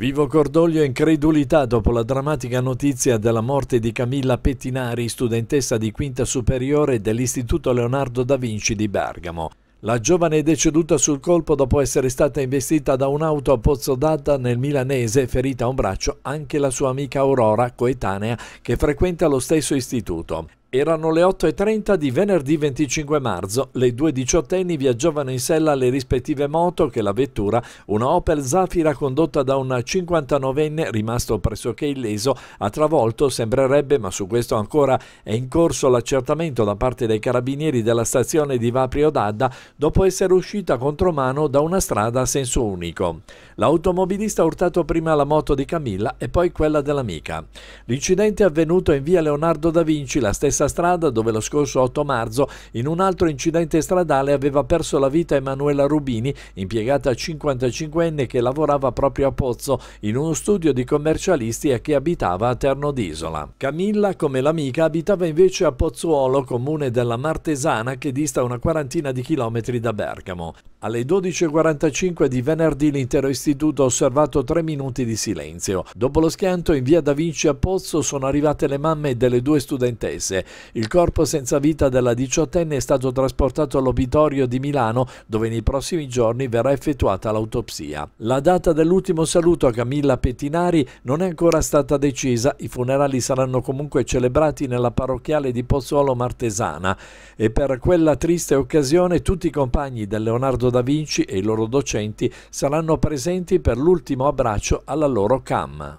Vivo cordoglio e incredulità dopo la drammatica notizia della morte di Camilla Pettinari, studentessa di quinta superiore dell'Istituto Leonardo da Vinci di Bergamo. La giovane è deceduta sul colpo dopo essere stata investita da un'auto a Pozzodata nel Milanese, ferita a un braccio anche la sua amica Aurora, coetanea, che frequenta lo stesso istituto. Erano le 8.30 di venerdì 25 marzo, le due diciottenni viaggiavano in sella alle rispettive moto che la vettura, una Opel Zafira condotta da un 59enne rimasto pressoché illeso, ha travolto, sembrerebbe, ma su questo ancora è in corso l'accertamento da parte dei carabinieri della stazione di Vaprio d'Adda dopo essere uscita contromano da una strada a senso unico. L'automobilista ha urtato prima la moto di Camilla e poi quella dell'amica. L'incidente è avvenuto in via Leonardo da Vinci, la stessa stessa strada dove lo scorso 8 marzo in un altro incidente stradale aveva perso la vita Emanuela Rubini, impiegata 55enne che lavorava proprio a Pozzo in uno studio di commercialisti e che abitava a Terno d'Isola. Camilla, come l'amica, abitava invece a Pozzuolo, comune della Martesana che dista una quarantina di chilometri da Bergamo. Alle 12.45 di venerdì l'intero istituto ha osservato tre minuti di silenzio. Dopo lo schianto in via Da Vinci a Pozzo sono arrivate le mamme delle due studentesse. Il corpo senza vita della diciottenne è stato trasportato all'obitorio di Milano, dove nei prossimi giorni verrà effettuata l'autopsia. La data dell'ultimo saluto a Camilla Pettinari non è ancora stata decisa, i funerali saranno comunque celebrati nella parrocchiale di Pozzuolo Martesana e per quella triste occasione tutti i compagni del Leonardo da Vinci e i loro docenti saranno presenti per l'ultimo abbraccio alla loro cam.